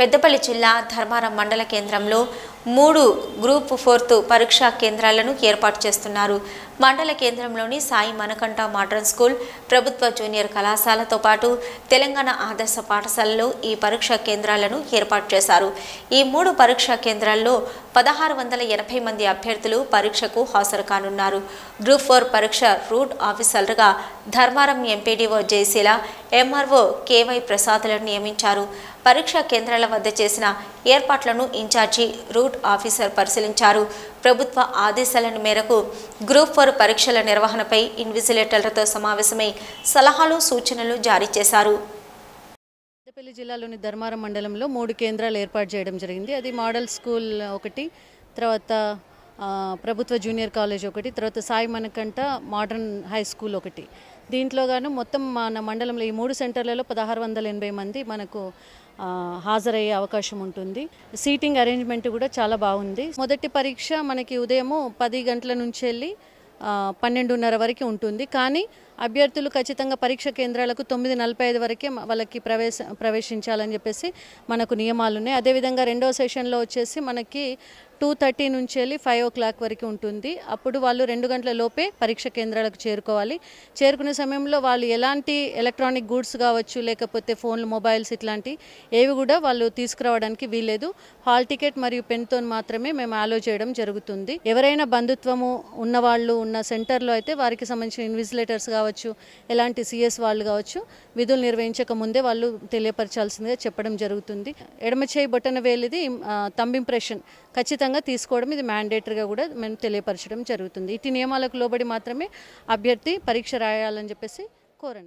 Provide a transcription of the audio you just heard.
పెద్దపల్లి జిల్లా ధర్మారం మండల కేంద్రంలో మూడు గ్రూప్ ఫోర్త్ పరీక్షా కేంద్రాలను ఏర్పాటు చేస్తున్నారు మండల కేంద్రంలోని సాయి మనకంట మోడర్న్ స్కూల్ ప్రభుత్వ జూనియర్ కళాశాలతో పాటు తెలంగాణ ఆదర్శ పాఠశాలలో ఈ పరీక్షా కేంద్రాలను ఏర్పాటు చేశారు ఈ మూడు పరీక్షా కేంద్రాల్లో పదహారు వందల ఎనభై మంది అభ్యర్థులు పరీక్షకు హాజరు కానున్నారు గ్రూప్ ఫోర్ పరీక్ష రూట్ ఆఫీసర్గా Dharmaram MPDO Jayasheela MRO K Y ప్రసాద్లను నియమించారు పరీక్షా కేంద్రాల వద్ద చేసిన ఏర్పాట్లను ఇన్ఛార్జి రూట్ ఆఫీసర్ పరిశీలించారు ప్రభుత్వ ఆదేశాల మేరకు గ్రూప్ ఫోర్ పలువురు పరీక్షల నిర్వహణపై ఇన్విజిలేటర్లతో సమావేశమై సలహాలు సూచనలు జారీ చేశారు పెద్దపల్లి జిల్లాలోని ధర్మారం మండలంలో మూడు కేంద్రాలు ఏర్పాటు చేయడం జరిగింది అది మోడల్ స్కూల్ ఒకటి తర్వాత ప్రభుత్వ జూనియర్ కాలేజ్ ఒకటి తర్వాత Sai Manakanta modern high school ఒకటి దీంట్లోగాను మొత్తం మన మండలంలో ఈ మూడు సెంటర్లలో పదహారు వందల ఎనభై మంది మనకు హాజరయ్యే అవకాశం ఉంటుంది సీటింగ్ అరేంజ్మెంట్ కూడా చాలా బాగుంది మొదటి పరీక్ష మనకి ఉదయము పది గంటల నుంచి వెళ్ళి పన్నెండున్నర వరకు ఉంటుంది కానీ అభ్యర్థులు ఖచ్చితంగా పరీక్ష కేంద్రాలకు తొమ్మిది నలభై ఐదు వరకే వాళ్ళకి ప్రవేశ ప్రవేశించాలని చెప్పేసి మనకు నియమాలు ఉన్నాయి అదేవిధంగా రెండో సెషన్లో వచ్చేసి మనకి టూ థర్టీ నుంచి వెళ్ళి ఫైవ్ ఓ క్లాక్ వరకు ఉంటుంది అప్పుడు వాళ్ళు రెండు గంటల లోపే పరీక్ష కేంద్రాలకు చేరుకోవాలి చేరుకునే సమయంలో వాళ్ళు ఎలాంటి ఎలక్ట్రానిక్ గూడ్స్ కావచ్చు లేకపోతే ఫోన్లు మొబైల్స్ ఇట్లాంటి ఏవి కూడా వాళ్ళు తీసుకురావడానికి వీల్లేదు హాల్ టికెట్ మరియు పెన్తో మాత్రమే మేము ఆలో చేయడం జరుగుతుంది ఎవరైనా బంధుత్వము ఉన్నవాళ్ళు ఉన్న సెంటర్లో అయితే వారికి సంబంధించిన ఇన్విజిలేటర్స్ కావచ్చు ఎలాంటి సిఎస్ వాళ్ళు కావచ్చు విధులు నిర్వహించక ముందే వాళ్ళు తెలియపరచాల్సిందిగా చెప్పడం జరుగుతుంది ఎడమ చేయి బొట్టన వేలిది తంబ్ ఇంప్రెషన్ ఖచ్చితంగా ఖచ్చితంగా తీసుకోవడం ఇది మ్యాండేటరీగా కూడా మేము తెలియపరచడం జరుగుతుంది ఇటు నియమాలకు లోబడి మాత్రమే అభ్యర్థి పరీక్ష రాయాలని చెప్పేసి కోరనే